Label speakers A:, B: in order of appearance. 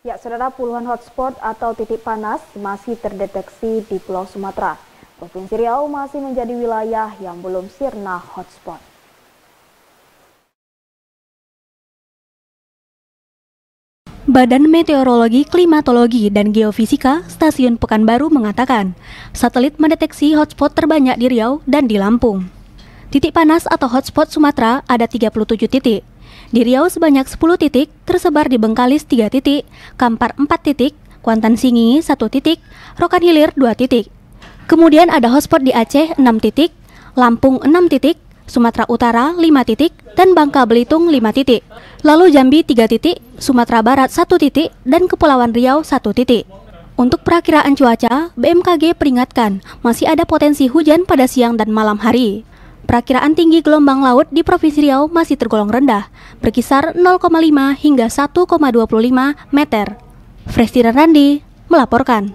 A: Ya, saudara puluhan hotspot atau titik panas masih terdeteksi di Pulau Sumatera. Provinsi Riau masih menjadi wilayah yang belum sirna hotspot.
B: Badan Meteorologi, Klimatologi, dan Geofisika Stasiun Pekanbaru mengatakan, satelit mendeteksi hotspot
C: terbanyak di Riau dan di Lampung. Titik panas atau hotspot Sumatera ada 37 titik, di Riau sebanyak 10 titik, tersebar di Bengkalis 3 titik, Kampar 4 titik, Kuantan Singi 1 titik, Rokan Hilir 2 titik. Kemudian ada hotspot di Aceh 6 titik, Lampung 6 titik, Sumatera Utara 5 titik, dan Bangka Belitung 5 titik. Lalu Jambi 3 titik, Sumatera Barat 1 titik, dan Kepulauan Riau 1 titik. Untuk perakiraan cuaca, BMKG peringatkan masih ada potensi hujan pada siang dan malam hari. Perakiraan tinggi gelombang laut di Provinsi Riau masih tergolong
B: rendah, berkisar 0,5 hingga 1,25 meter. Fresti Randi melaporkan.